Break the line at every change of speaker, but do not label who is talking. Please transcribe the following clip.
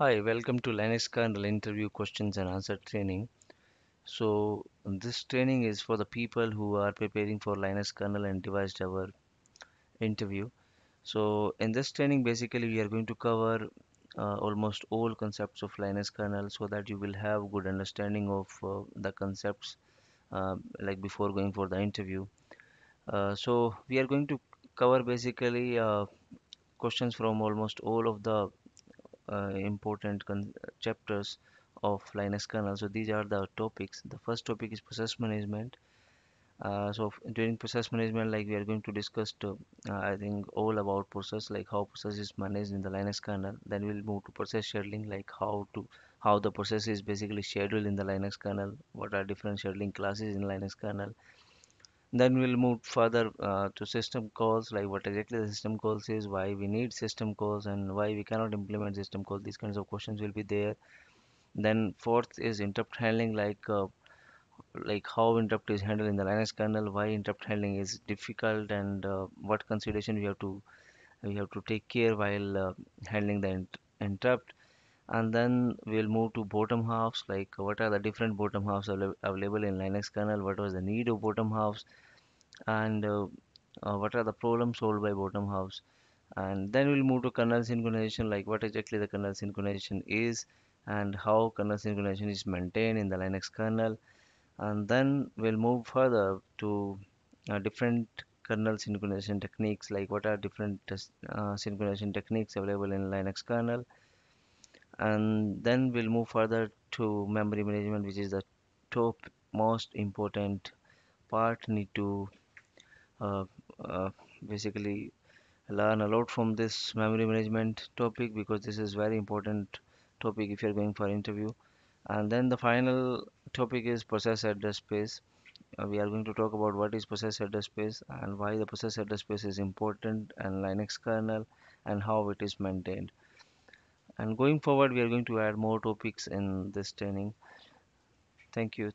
Hi, welcome to Linux Kernel Interview Questions and Answer Training. So this training is for the people who are preparing for Linux Kernel and Device Driver interview. So in this training, basically we are going to cover uh, almost all concepts of Linux Kernel so that you will have good understanding of uh, the concepts uh, like before going for the interview. Uh, so we are going to cover basically uh, questions from almost all of the uh, important chapters of Linux kernel. So these are the topics. The first topic is process management. Uh, so during process management, like we are going to discuss, to, uh, I think all about process, like how process is managed in the Linux kernel. Then we'll move to process scheduling, like how to how the process is basically scheduled in the Linux kernel. What are different scheduling classes in Linux kernel? then we'll move further uh, to system calls like what exactly the system calls is why we need system calls and why we cannot implement system calls these kinds of questions will be there then fourth is interrupt handling like uh, like how interrupt is handled in the linux kernel why interrupt handling is difficult and uh, what consideration we have to we have to take care while uh, handling the interrupt and then we'll move to bottom halves like what are the different bottom halves available in linux kernel what was the need of bottom halves and uh, uh, what are the problems solved by bottom halves and then we'll move to kernel synchronization like what exactly the kernel synchronization is and how kernel synchronization is maintained in the linux kernel and then we'll move further to uh, different kernel synchronization techniques like what are different uh, synchronization techniques available in linux kernel and then we'll move further to memory management which is the top most important part need to uh, uh, basically learn a lot from this memory management topic because this is very important topic if you're going for interview and then the final topic is process address space uh, we are going to talk about what is process address space and why the process address space is important and linux kernel and how it is maintained and going forward we are going to add more topics in this training thank you